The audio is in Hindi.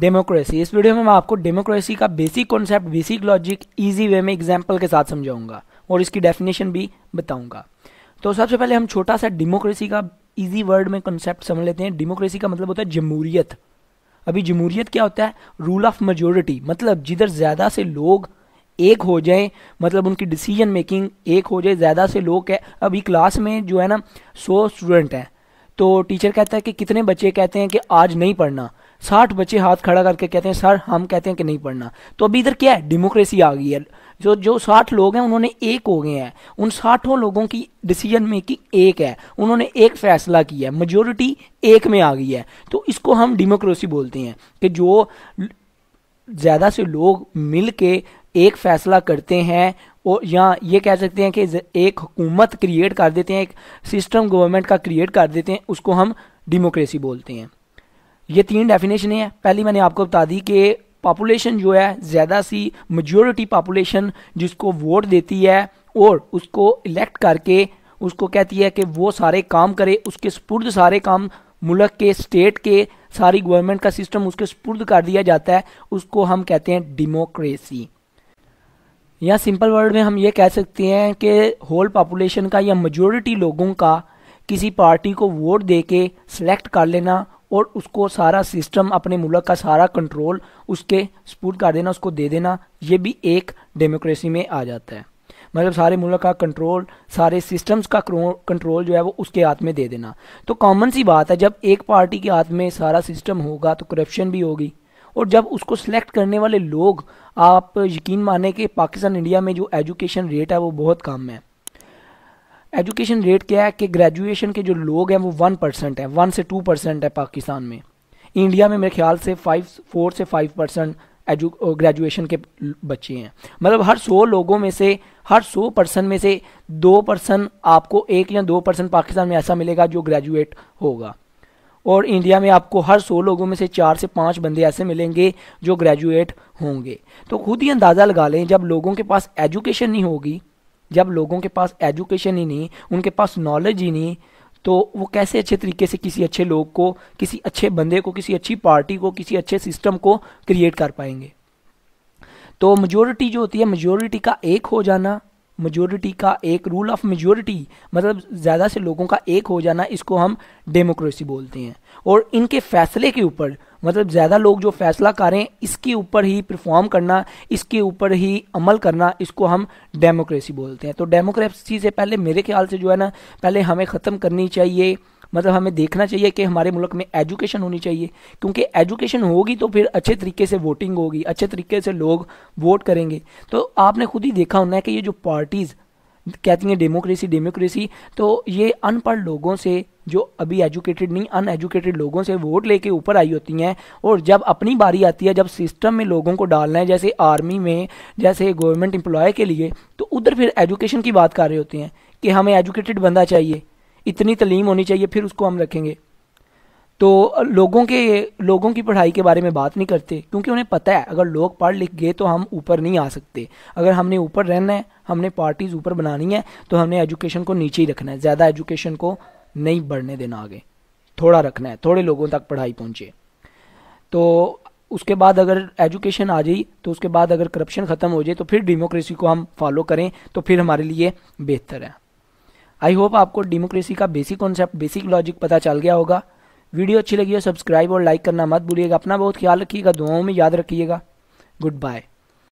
डेमोक्रेसी इस वीडियो में मैं आपको डेमोक्रेसी का basic concept basic logic easy way में एग्जाम्पल के साथ समझाऊंगा और इसकी डेफिनेशन भी बताऊंगा तो सबसे पहले हम छोटा सा डेमोक्रेसी का इजी वर्ड में कॉन्सेप्ट समझ लेते हैं डेमोक्रेसी का मतलब होता है जमहूरियत अभी जमहूरियत क्या होता है रूल ऑफ मेजोरिटी मतलब जिधर ज़्यादा से लोग एक हो जाए मतलब उनकी डिसीजन मेकिंग एक हो जाए ज़्यादा से लोग है अभी क्लास में जो है ना सौ स्टूडेंट हैं तो टीचर कहता है कि कितने बच्चे कहते हैं कि आज नहीं पढ़ना साठ बच्चे हाथ खड़ा करके कहते हैं सर हम कहते हैं कि नहीं पढ़ना तो अभी इधर क्या है डेमोक्रेसी आ गई है जो जो साठ लोग हैं उन्होंने एक हो गए हैं उन साठों लोगों की डिसीजन मेकिंग एक है उन्होंने एक फैसला किया है मेजोरिटी एक में आ गई है तो इसको हम डेमोक्रेसी बोलते हैं कि जो ज़्यादा से लोग मिल के एक फैसला करते हैं और या ये कह सकते हैं कि एक हुकूमत क्रिएट कर देते हैं एक सिस्टम गवर्नमेंट का क्रिएट कर देते हैं उसको हम डेमोक्रेसी बोलते हैं ये तीन डेफिनेशन है पहली मैंने आपको बता दी कि पॉपुलेशन जो है ज़्यादा सी मजोरिटी पॉपुलेशन जिसको वोट देती है और उसको इलेक्ट करके उसको कहती है कि वो सारे काम करे उसके स्पुर्द सारे काम मुल्क के स्टेट के सारी गवर्नमेंट का सिस्टम उसके स्पुर्द कर दिया जाता है उसको हम कहते हैं डेमोक्रेसी या सिंपल वर्ड में हम ये कह सकते हैं कि होल पॉपुलेशन का या मजोरिटी लोगों का किसी पार्टी को वोट दे के सिलेक्ट कर लेना और उसको सारा सिस्टम अपने मुल्क का सारा कंट्रोल उसके सपोर्ट कर देना उसको दे देना ये भी एक डेमोक्रेसी में आ जाता है मतलब सारे मुल्क का कंट्रोल सारे सिस्टम्स का कंट्रोल जो है वो उसके हाथ में दे देना तो कॉमन सी बात है जब एक पार्टी के हाथ में सारा सिस्टम होगा तो करप्शन भी होगी और जब उसको सिलेक्ट करने वाले लोग आप यकीन माने कि पाकिस्तान इंडिया में जो एजुकेशन रेट है वो बहुत कम है एजुकेशन रेट क्या है कि ग्रेजुएशन के जो लोग हैं वो वन परसेंट है वन से टू परसेंट है पाकिस्तान में इंडिया में मेरे ख्याल से फाइव फोर से फाइव परसेंट एजु ग्रेजुएशन के बच्चे हैं मतलब हर सौ लोगों में से हर सौ परसेंट में से दो परसेंट आपको एक या दो परसेंट पाकिस्तान में ऐसा मिलेगा जो ग्रेजुएट होगा और इंडिया में आपको हर सौ लोगों में से चार से पाँच बंदे ऐसे मिलेंगे जो ग्रेजुएट होंगे तो खुद ही अंदाज़ा लगा लें जब लोगों के पास एजुकेशन नहीं होगी जब लोगों के पास एजुकेशन ही नहीं उनके पास नॉलेज ही नहीं तो वो कैसे अच्छे तरीके से किसी अच्छे लोग को किसी अच्छे बंदे को किसी अच्छी पार्टी को किसी अच्छे सिस्टम को क्रिएट कर पाएंगे तो मेजोरिटी जो होती है मेजोरिटी का एक हो जाना मेजोरिटी का एक रूल ऑफ मेजोरिटी मतलब ज़्यादा से लोगों का एक हो जाना इसको हम डेमोक्रेसी बोलते हैं और इनके फैसले के ऊपर मतलब ज़्यादा लोग जो फैसला करें इसके ऊपर ही परफॉर्म करना इसके ऊपर ही अमल करना इसको हम डेमोक्रेसी बोलते हैं तो डेमोक्रेसी से पहले मेरे ख्याल से जो है ना पहले हमें ख़त्म करनी चाहिए मतलब हमें देखना चाहिए कि हमारे मुल्क में एजुकेशन होनी चाहिए क्योंकि एजुकेशन होगी तो फिर अच्छे तरीके से वोटिंग होगी अच्छे तरीके से लोग वोट करेंगे तो आपने खुद ही देखा होना है कि ये जो पार्टीज़ कहती हैं डेमोक्रेसी डेमोक्रेसी तो ये अनपढ़ लोगों से जो अभी एजुकेटेड नहीं अनएजुकेटेड लोगों से वोट लेके ऊपर आई होती हैं और जब अपनी बारी आती है जब सिस्टम में लोगों को डालना है जैसे आर्मी में जैसे गवर्नमेंट एम्प्लॉय के लिए तो उधर फिर एजुकेशन की बात कर रहे होते हैं कि हमें एजुकेटेड बंदा चाहिए इतनी तलीम होनी चाहिए फिर उसको हम रखेंगे तो लोगों के लोगों की पढ़ाई के बारे में बात नहीं करते क्योंकि उन्हें पता है अगर लोग पढ़ लिख गए तो हम ऊपर नहीं आ सकते अगर हमने ऊपर रहना है हमने पार्टीज़ ऊपर बनानी है तो हमने एजुकेशन को नीचे ही रखना है ज़्यादा एजुकेशन को नहीं बढ़ने देना आगे थोड़ा रखना है थोड़े लोगों तक पढ़ाई पहुँचे तो उसके बाद अगर एजुकेशन आ जाए तो उसके बाद अगर करप्शन ख़त्म हो जाए तो फिर डेमोक्रेसी को हम फॉलो करें तो फिर हमारे लिए बेहतर है आई होप आपको डेमोक्रेसी का बेसिक कॉन्सेप्ट बेसिक लॉजिक पता चल गया होगा वीडियो अच्छी लगी हो सब्सक्राइब और लाइक करना मत भूलिएगा अपना बहुत ख्याल रखिएगा दुआओं में याद रखिएगा गुड बाय